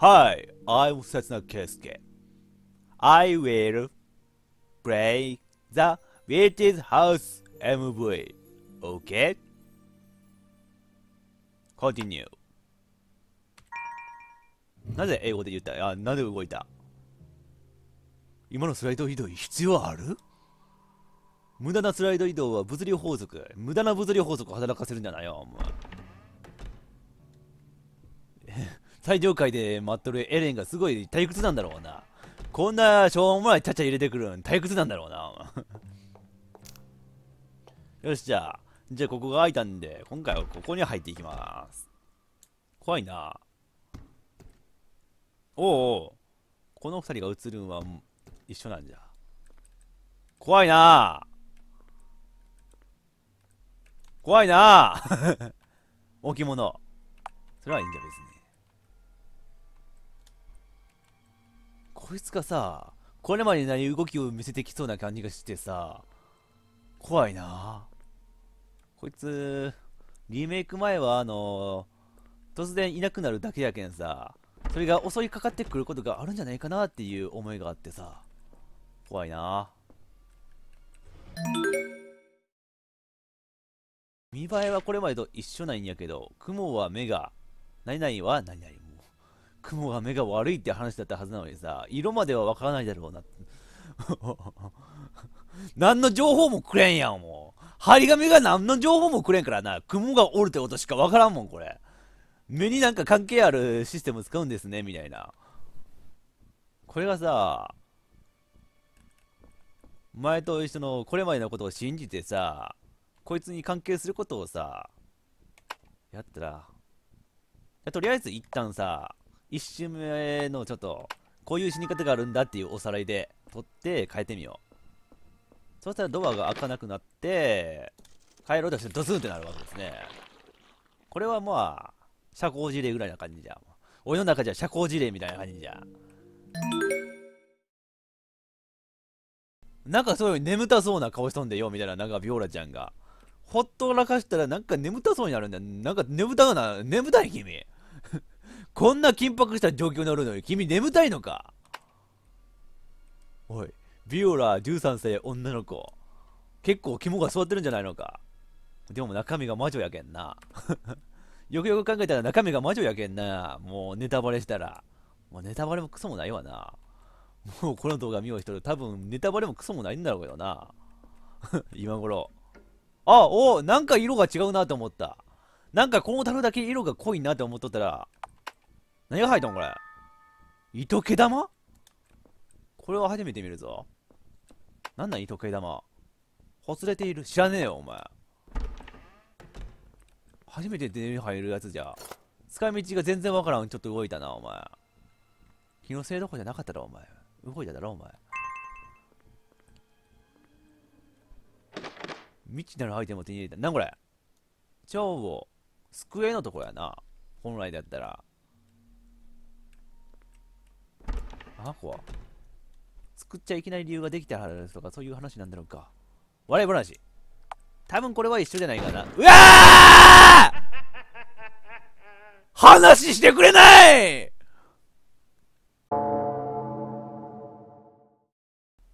Hi, I'm Setsuna Keisuke. I will play the Witch's House MV. Okay? Continue. なぜ英語で言ったあ、なんで動いた今のスライド移動必要ある無駄なスライド移動は物理法則。無駄な物理法則を働かせるんじゃないよ、お前。最上階で待っとるエレンがすごい退屈なんだろうな。こんなしょうもないちゃちゃ入れてくるん退屈なんだろうな。よし、じゃあ。じゃあ、ここが開いたんで、今回はここに入っていきます。怖いな。おうおう。この二人が映るんは一緒なんじゃ。怖いな怖いな 置物。それはいいんじゃ別に。こいつがさ、これまでない動きを見せてきそうな感じがしてさ、怖いなこいつ、リメイク前はあの突然いなくなるだけやけんさ、それが襲いかかってくることがあるんじゃないかなっていう思いがあってさ、怖いな見栄えはこれまでと一緒なんやけど、雲は目が、何々は何々、雲が目が悪いって話だったはずなのにさ、色まではわからないだろうな。何の情報もくれんやん、もう。張り紙が何の情報もくれんからな。雲がおるってことしかわからんもん、これ。目になんか関係あるシステム使うんですね、みたいな。これがさ、前と一緒のこれまでのことを信じてさ、こいつに関係することをさ、やったら、とりあえず一旦さ、1周目のちょっと、こういう死に方があるんだっていうおさらいで、取って変えてみよう。そしたらドアが開かなくなって、帰ろうとしてドスンってなるわけですね。これはまあ、社交辞令ぐらいな感じじゃん。俺の中じゃ社交辞令みたいな感じじゃん。なんかそういう眠たそうな顔しとんでよみたいな、なんかビオラちゃんが。ほっとらかしたらなんか眠たそうになるんだよ。なんか眠たうな、眠たい君。こんな緊迫した状況になるのに君眠たいのかおい、ビオラ13世女の子。結構肝が座ってるんじゃないのかでも中身が魔女やけんな。よくよく考えたら中身が魔女やけんな。もうネタバレしたら。もうネタバレもクソもないわな。もうこの動画見よう人る多分ネタバレもクソもないんだろうけどな。今頃。あ、おなんか色が違うなと思った。なんかこの樽だけ色が濃いなって思っとったら、何が入ったんこれ糸毛玉これは初めて見るぞ。なんなん糸毛玉。ほつれている。知らねえよ、お前。初めて手に入るやつじゃ。使い道が全然わからん。ちょっと動いたな、お前。気のせいどこじゃなかったろ、お前。動いただろ、お前。未知なるアイテムを手に入れた。なんこれ蝶を、救えのとこやな。本来だったら。あこは作っちゃいけない理由ができたはらとかそういう話なんだろうか笑い話多分これは一緒じゃないかなうわー話してくれない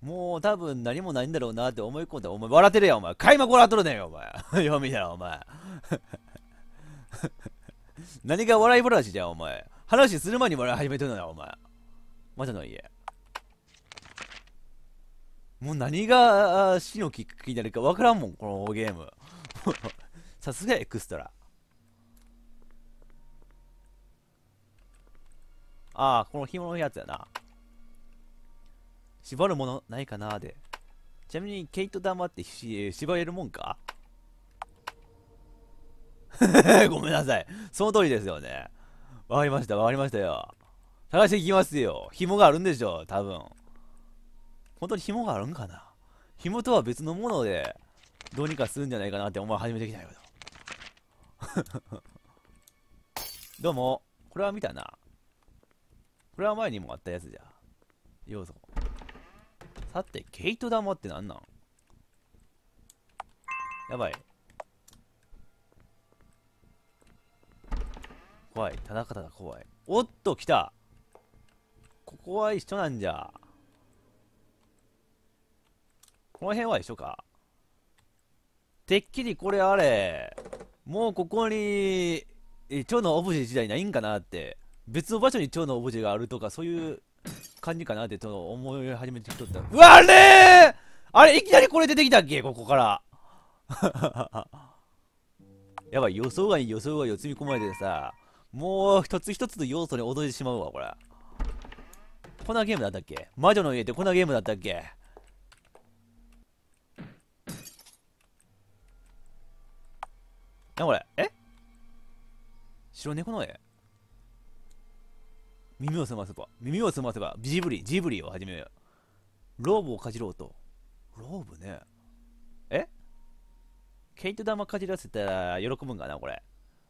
もう多分何もないんだろうなって思い込んで、お前笑ってるやん、お前。買いまこらっとるねんよ、お前。読みだよ、お前。何が笑い話じゃん、お前。話する前に笑い始めてるのよ、お前。魔女の家。もう何が死のきになるか分からんもん、このゲーム。さすがエクストラ。ああ、この紐のやつやな。縛るものないかなで。ちなみに、ケイト玉って縛れるもんか ごめんなさい。その通りですよね。わかりました、わかりましたよ。探していきますよ。紐があるんでしょ、多分。本当に紐があるんかな紐とは別のもので、どうにかするんじゃないかなってお前始めてきたよ。どうも。これは見たな。これは前にもあったやつじゃ。ようぞ。さて、毛糸玉って何なんやばい。怖い。ただただ怖い。おっと、来たここは一緒なんじゃ。この辺は一緒か。てっきりこれあれ、もうここに、蝶のオブジェ自体ないんかなって、別の場所に蝶のオブジェがあるとか、そういう感じかなってちょっと思い始めてきとった。うわ、あれあれ、いきなりこれ出てきたっけここから。やばい、予想外に予想外を積み込まれてさ、もう一つ一つの要素に踊れてしまうわ、これ。こんなゲームだったっけ魔女の家ってこんなゲームだったっけなこれえ白猫の絵耳を澄ませば耳を澄ませばジブリジブリを始めようローブをかじろうとローブねえ毛糸玉かじらせたら喜ぶんかなこれ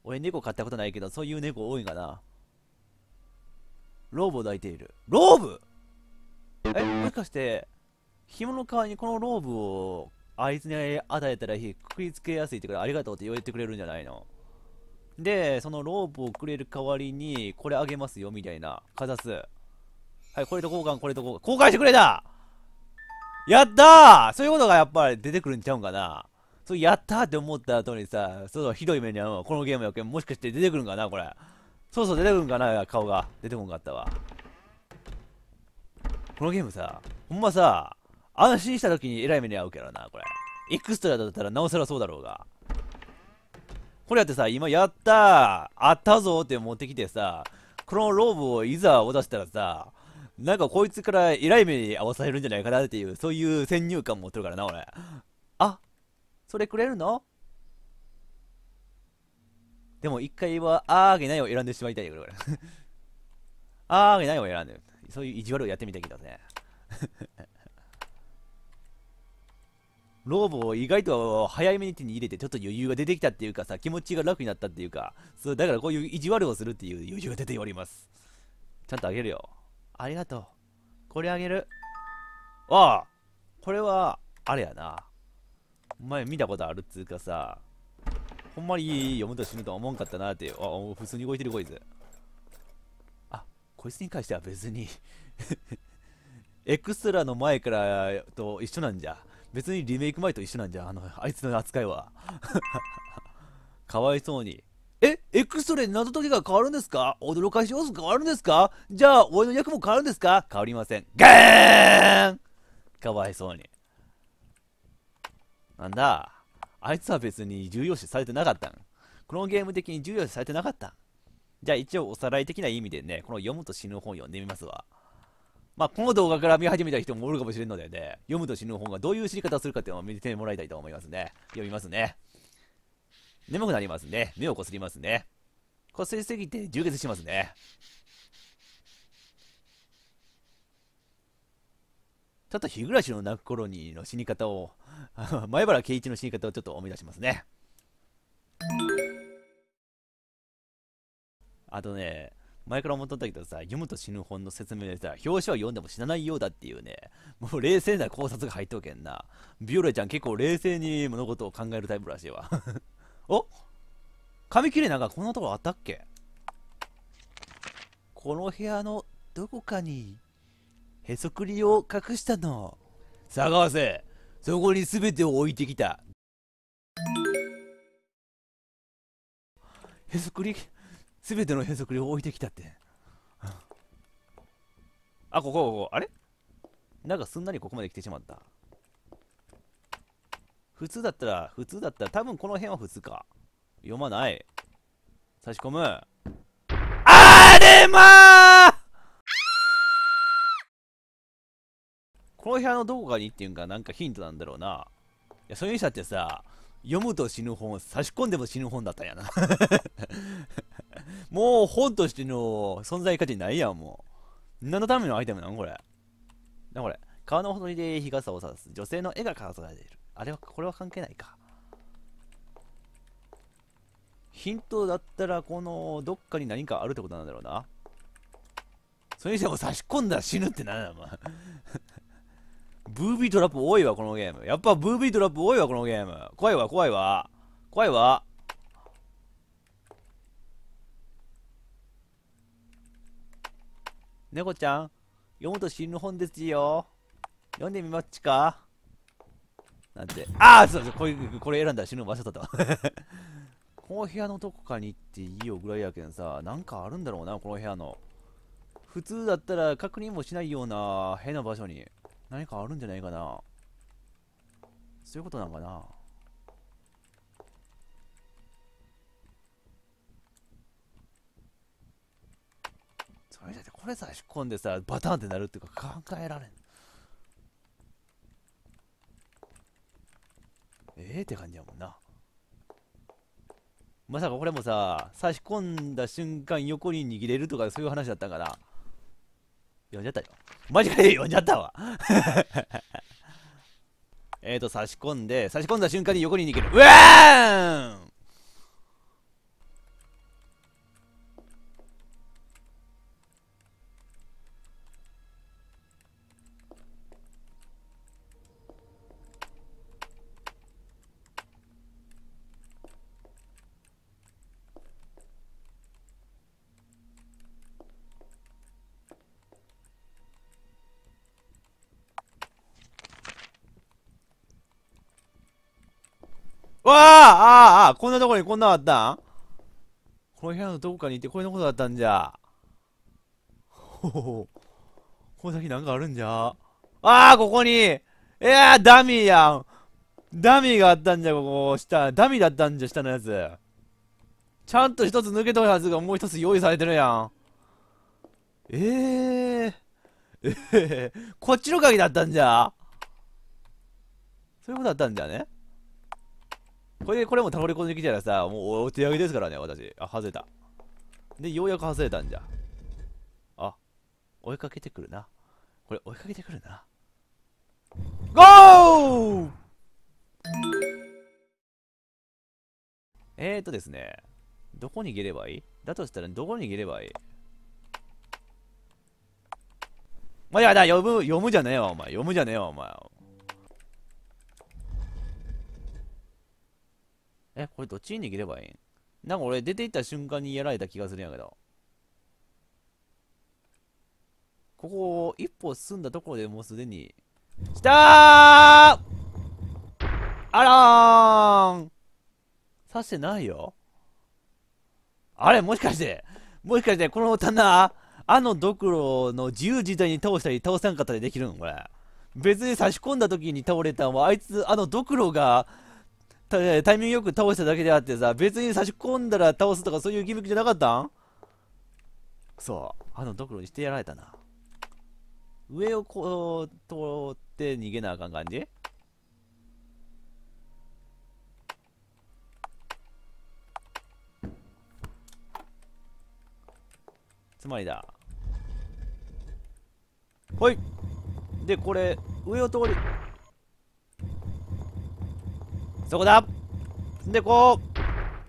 俺猫飼ったことないけどそういう猫多いんかなローブを抱いているローブえもしかして紐の代わりにこのローブをあいつに与えたらひっくりつけやすいってからありがとうって言われてくれるんじゃないので、そのロープをくれる代わりに、これあげますよ、みたいな。かざす。はい、これと交換、これと交換。交換してくれたやったーそういうことがやっぱり出てくるんちゃうんかなそう、やったーって思った後にさ、そう、ひどい目に遭うこのゲームやけん、もしかして出てくるんかな、これ。そうそう出てくんかな顔が出てこんかったわこのゲームさほんまさ安心した時にえらい目に遭うけどなこれエクストラだったらなおさらそうだろうがこれやってさ今やったあったぞって持ってきてさこのローブをいざ渡したらさなんかこいつからえらい目に合わされるんじゃないかなっていうそういう先入観持ってるからな俺あそれくれるのでも一回は、あーげないを選んでしまいたいよ、これ。あーげないを選んでそういう意地悪をやってみたけどね。ローブを意外と早めに手に入れてちょっと余裕が出てきたっていうかさ気持ちが楽になったっていうかそうだからこういう意地悪をするっていう余裕が出ておりますちゃんとあげるよありがとうこれあげるああこれはあれやなお前見たことあるっつうかさほんまに読むと死ぬとは思わんかったなってあ普通に動いてるこいつあこいつに関しては別にエクストラの前からと一緒なんじゃ別にリメイク前と一緒なんじゃあのあいつの扱いは かわいそうにえエクストラに謎解きが変わるんですか驚かし要素変わるんですかじゃあ俺の役も変わるんですか変わりませんガーンかわいそうになんだあいつは別に重要視されてなかったん。このゲーム的に重要視されてなかった。じゃあ一応おさらい的な意味でね、この読むと死ぬ本読んでみますわ。まあ、この動画から見始めた人もおるかもしれんのでね、読むと死ぬ本がどういう知り方をするかっていうのを見てもらいたいと思いますね。読みますね。眠くなりますね。目をこすりますね。こすりすぎて充血しますね。ちょっと日暮の泣く頃にの死に方を、前原圭一の死に方をちょっと思い出しますね。あとね、前から思っとったけどさ、読むと死ぬ本の説明でさ、表紙は読んでも死なないようだっていうね、もう冷静な考察が入っとけんな。ビオレちゃん結構冷静に物事を考えるタイプらしいわ。お紙切れなんかこんなところあったっけこの部屋のどこかにへそくりを隠したの探せそこに全てを置いてきたへそくりすべてのへそくりを置いてきたってあここここあれなんかすんなりここまで来てしまった普通だったら普通だったら多分この辺は普通か読まない差し込むあれまあこの部屋のどこかにっていうか、がなんかヒントなんだろうな。いや、そういう人ってさ、読むと死ぬ本、差し込んでも死ぬ本だったんやな。もう本としての存在価値ないやん、もう。何のためのアイテムなんこれ。なこれ。川のほとりで日傘を差す。女性の絵が飾られている。あれは、これは関係ないか。ヒントだったら、この、どっかに何かあるってことなんだろうな。それにしても差し込んだら死ぬってなんだ、お前。ブービートラップ多いわ、このゲーム。やっぱブービートラップ多いわ、このゲーム。怖いわ、怖いわ。怖いわ。猫ちゃん、読むと死ぬ本ですよ。読んでみまっちか。なんて。ああそうそう、これ、選んだら死ぬ場所だっわ。この部屋のどこかに行っていいよぐらいやけんさ、なんかあるんだろうな、この部屋の。普通だったら確認もしないような変な場所に。何かあるんじゃないかなそういうことなんかなそれだってこれさ仕込んでさバターンってなるっていうか考えられんええー、って感じやもんなまさかこれもさ差し込んだ瞬間横に逃げれるとかそういう話だったから呼んじゃったよ。マジかよ、呼んじゃったわ。えっと、差し込んで、差し込んだ瞬間に横に逃げる。うわーんわあああこんなとこにこんなあったんこの部屋のどこかにいてこれのことだったんじゃ。ほほほ。この先なんかあるんじゃ。ああここにやー、ダミーやんダミーがあったんじゃ、ここ。下、ダミーだったんじゃ、下のやつ。ちゃんと一つ抜けとるはずがもう一つ用意されてるやん。ええー。ええー、こっちの鍵だったんじゃそういうことだったんじゃねこれでこれも倒れ込んできたらさ、もうお手上げですからね、私。あ、外れた。で、ようやく外れたんじゃ。あ、追いかけてくるな。これ、追いかけてくるな。ゴーえーとですね。どこに逃げればいいだとしたら、どこに逃げればいいまあ、やだ、呼ぶ、読むじゃねえわ、お前。読むじゃねえわ、お前。え、これどっちに逃げればいいんなんか俺出て行った瞬間にやられた気がするんやけど。ここ、一歩進んだところでもうすでに。きたーあらーん刺してないよあれもしかして、もしかして、この棚、あのドクロの自由自在に倒したり倒さんかったりできるんこれ。別に差し込んだ時に倒れたんは、あいつ、あのドクロがタイミングよく倒しただけであってさ、別に差し込んだら倒すとかそういうギミックじゃなかったんそう、あのドクロにしてやられたな。上をこう、通って逃げなあかん感じつまりだ。ほい。で、これ、上を通り、そこだで、こう。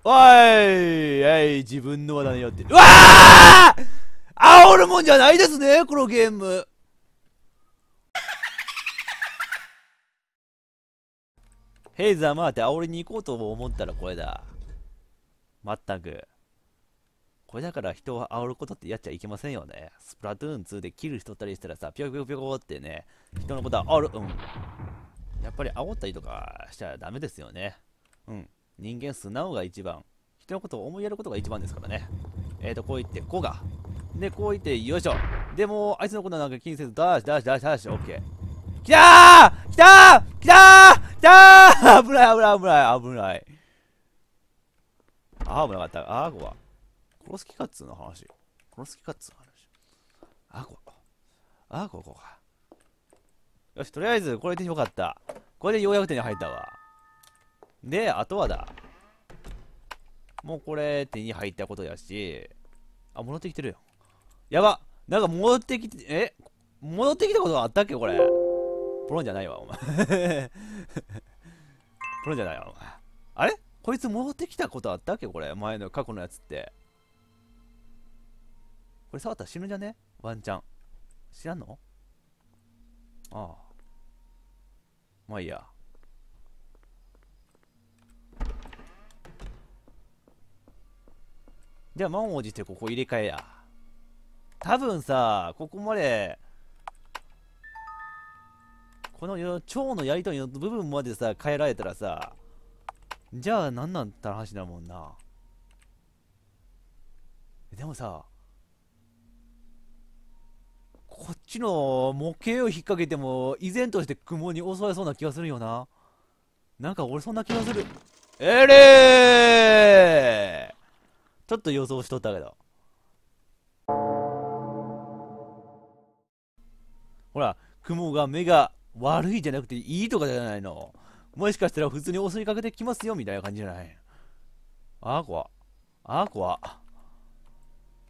おいえい、自分の技によって。うわあ煽るもんじゃないですね、このゲーム。ヘイザー回って煽りに行こうと思ったらこれだ。まったく。これだから人を煽ることってやっちゃいけませんよね。スプラトゥーン2でキルしとったりしたらさ、ピョこぴょこぴょこってね、人のことは煽る、うん。やっぱり煽ったりとかしちゃダメですよね。うん。人間素直が一番。人のことを思いやることが一番ですからね。えっ、ー、と、こう言って、こうが。で、こう言って、よいしょ。でも、あいつのことなんか気にせず、ダーシ、ダーシ、ダーシ、ダーシ、オッケー。きたーきたーきたーきたー危ない、危ない、危ない、危ない。ああ、危なかった。あーこは。殺す気かっつうの話。殺す気かっつうの話。あーご。あーご、こか。よし、とりあえず、これでよかった。これでようやく手に入ったわ。で、あとはだ。もうこれ、手に入ったことやし。あ、戻ってきてるよ。やばなんか戻ってきて、え戻ってきたことあったっけこれ。プロンじゃないわ、お前。プロンじゃないわ、お前。あれこいつ戻ってきたことあったっけこれ。前の過去のやつって。これ触ったら死ぬんじゃねワンチャン。知らんのああ。まあいいや。じゃあ、満を持してここ入れ替えや。多分さ、ここまで、この蝶のやりとりの部分までさ、変えられたらさ、じゃあ何なんって話だもんな。でもさ、ちの模型を引っ掛けても、依然として雲に襲われそうな気がするよな。なんか俺そんな気がする。えれーちょっと予想しとったけど。ほら、雲が目が悪いじゃなくていいとかじゃないの。もしかしたら普通に襲いかけてきますよみたいな感じじゃない。あーは。あーは。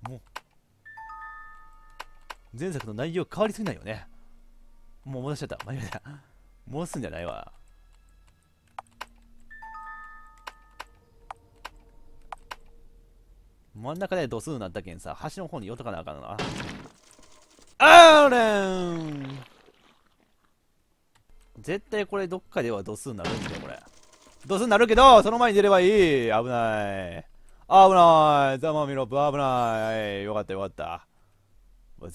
もう。前作の内容変わりすぎないよね。もう戻しちゃった。間違えた。戻すんじゃないわ。真ん中でドスーなったけんさ、橋の方に寄っとかなあかんな。あーれん絶対これどっかではドスーなるんだよ、これ。ドスーなるけど、その前に出ればいい。危ない。危ない。ザマミロップ危ない。よかったよかった。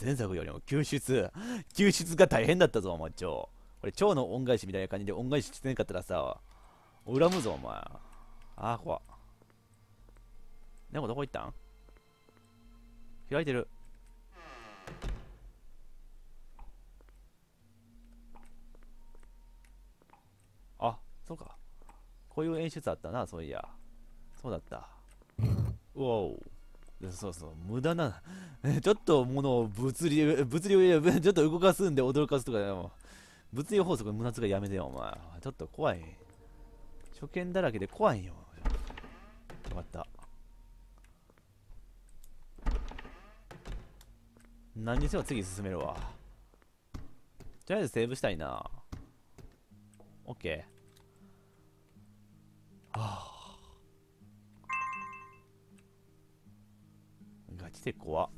前作よりも救出、救出が大変だったぞ、お前、蝶。これ、蝶の恩返しみたいな感じで恩返ししてなかったらさ、恨むぞ、お前。ああ、怖っ。猫どこ行ったん開いてる。あ、そうか。こういう演出あったな、そういや。そうだった。うおう。そうそう、無駄な、ちょっと物を物理、物理を ちょっと動かすんで驚かすとか、も物理法則の無駄遣いやめてよ、お前。ちょっと怖い。初見だらけで怖いよ。よかった。何にせよ次進めるわ。とりあえずセーブしたいな。オッケー。ああ。チテコは